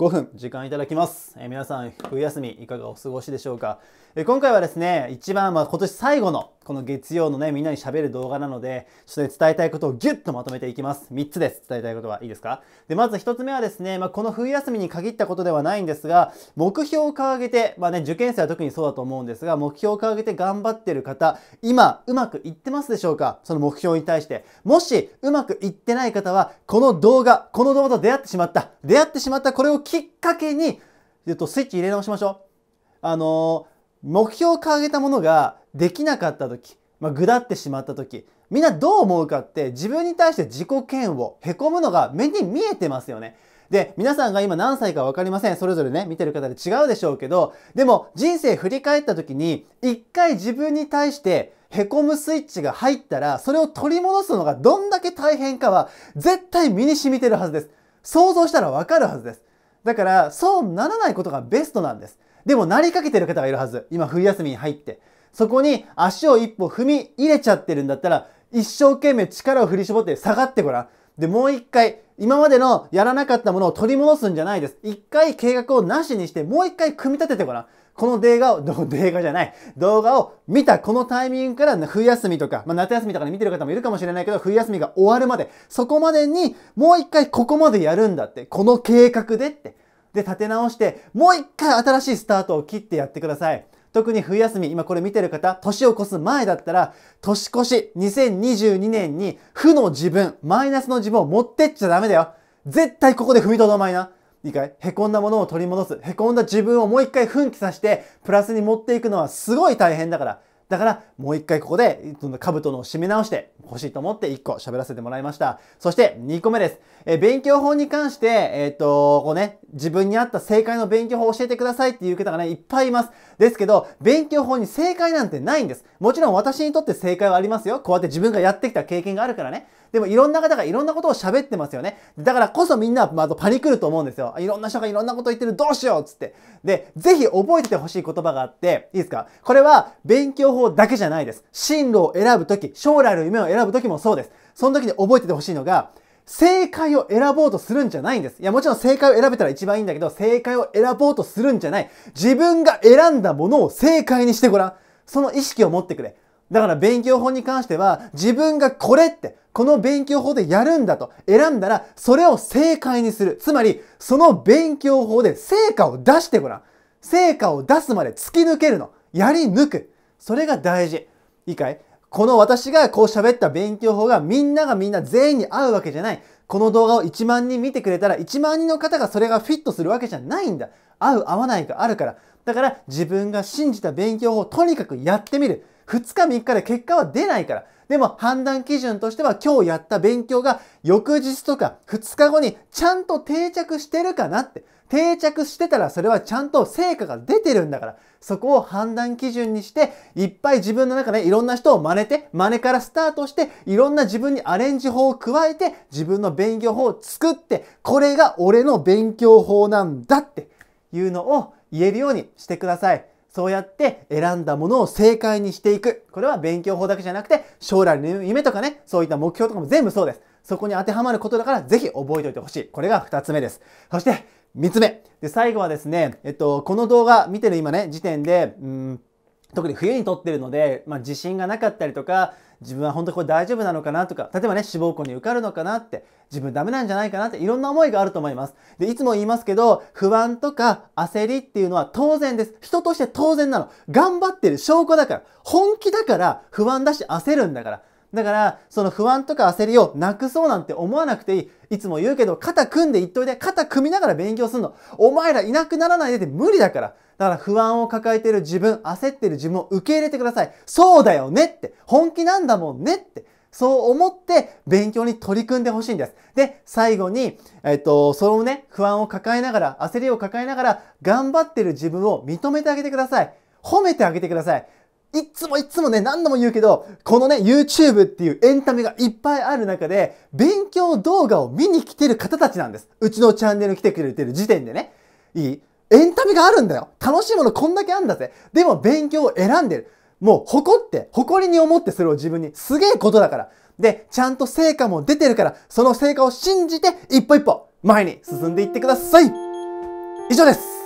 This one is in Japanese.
5分時間いただきます、えー、皆さん冬休みいかがお過ごしでしょうか、えー、今回はですね一番、まあ、今年最後のこの月曜のね、みんなに喋る動画なので、ちょっと、ね、伝えたいことをギュッとまとめていきます。3つです。伝えたいことはいいですかで、まず1つ目はですね、まあ、この冬休みに限ったことではないんですが、目標を掲げて、まあね、受験生は特にそうだと思うんですが、目標を掲げて頑張ってる方、今、うまくいってますでしょうかその目標に対して。もし、うまくいってない方は、この動画、この動画と出会ってしまった。出会ってしまった、これをきっかけに、えっと、スイッチ入れ直しましょう。あのー目標を掲げたものができなかった時、まあ、ぐだってしまった時みんなどう思うかって自分に対して自己嫌悪へこむのが目に見えてますよね。で、皆さんが今何歳か分かりません。それぞれね、見てる方で違うでしょうけど、でも人生振り返った時に、一回自分に対してへこむスイッチが入ったら、それを取り戻すのがどんだけ大変かは、絶対身に染みてるはずです。想像したら分かるはずです。だから、そうならないことがベストなんです。でも、なりかけてる方がいるはず。今、冬休みに入って。そこに足を一歩踏み入れちゃってるんだったら、一生懸命力を振り絞って下がってごらん。で、もう一回、今までのやらなかったものを取り戻すんじゃないです。一回計画をなしにして、もう一回組み立ててごらん。この動画を、動画じゃない、動画を見たこのタイミングから冬休みとか、まあ、夏休みとかで見てる方もいるかもしれないけど、冬休みが終わるまで、そこまでにもう一回ここまでやるんだって、この計画でって。で、立て直して、もう一回新しいスタートを切ってやってください。特に冬休み、今これ見てる方、年を越す前だったら、年越し2022年に負の自分、マイナスの自分を持ってっちゃダメだよ。絶対ここで踏みとどまりな。いいかいへこんだものを取り戻す。へこんだ自分をもう一回奮起させて、プラスに持っていくのはすごい大変だから。だから、もう一回ここで、この兜の締め直して欲しいと思って1個喋らせてもらいました。そして、2個目です。え勉強法に関して、えっ、ー、と、こうね、自分に合った正解の勉強法を教えてくださいっていう方がね、いっぱいいます。ですけど、勉強法に正解なんてないんです。もちろん私にとって正解はありますよ。こうやって自分がやってきた経験があるからね。でもいろんな方がいろんなことを喋ってますよね。だからこそみんな、まずパニクると思うんですよ。いろんな人がいろんなこと言ってる、どうしようっつって。で、ぜひ覚えててほしい言葉があって、いいですかこれは勉強法だけじゃないです。進路を選ぶとき、将来の夢を選ぶときもそうです。その時に覚えててほしいのが、正解を選ぼうとするんじゃないんです。いや、もちろん正解を選べたら一番いいんだけど、正解を選ぼうとするんじゃない。自分が選んだものを正解にしてごらん。その意識を持ってくれ。だから勉強法に関しては自分がこれってこの勉強法でやるんだと選んだらそれを正解にする。つまりその勉強法で成果を出してごらん。成果を出すまで突き抜けるの。やり抜く。それが大事。いいかいこの私がこう喋った勉強法がみんながみんな全員に合うわけじゃない。この動画を1万人見てくれたら1万人の方がそれがフィットするわけじゃないんだ。合う合わないがあるから。だから自分が信じた勉強法をとにかくやってみる。2日3日で結果は出ないから。でも判断基準としては今日やった勉強が翌日とか2日後にちゃんと定着してるかなって。定着してたらそれはちゃんと成果が出てるんだから。そこを判断基準にして、いっぱい自分の中でいろんな人を真似て、真似からスタートして、いろんな自分にアレンジ法を加えて、自分の勉強法を作って、これが俺の勉強法なんだっていうのを言えるようにしてください。そうやって選んだものを正解にしていく。これは勉強法だけじゃなくて、将来の夢とかね、そういった目標とかも全部そうです。そこに当てはまることだから、ぜひ覚えておいてほしい。これが2つ目です。そして、3つ目。で、最後はですね、えっと、この動画見てる今ね、時点で、うん特に冬に撮ってるので、まあ、自信がなかったりとか自分は本当これ大丈夫なのかなとか例えばね志望校に受かるのかなって自分ダメなんじゃないかなっていろんな思いがあると思いますでいつも言いますけど不安とか焦りっていうのは当然です人として当然なの頑張ってる証拠だから本気だから不安だし焦るんだからだから、その不安とか焦りをなくそうなんて思わなくていい。いつも言うけど、肩組んでいっといて、肩組みながら勉強すんの。お前らいなくならないでって無理だから。だから不安を抱えてる自分、焦ってる自分を受け入れてください。そうだよねって、本気なんだもんねって、そう思って勉強に取り組んでほしいんです。で、最後に、えっと、そのね、不安を抱えながら、焦りを抱えながら、頑張ってる自分を認めてあげてください。褒めてあげてください。いつもいつもね、何度も言うけど、このね、YouTube っていうエンタメがいっぱいある中で、勉強動画を見に来てる方たちなんです。うちのチャンネルに来てくれてる時点でね。いいエンタメがあるんだよ。楽しいものこんだけあんだぜ。でも勉強を選んでる。もう誇って、誇りに思ってそれを自分に。すげえことだから。で、ちゃんと成果も出てるから、その成果を信じて、一歩一歩前に進んでいってください。以上です。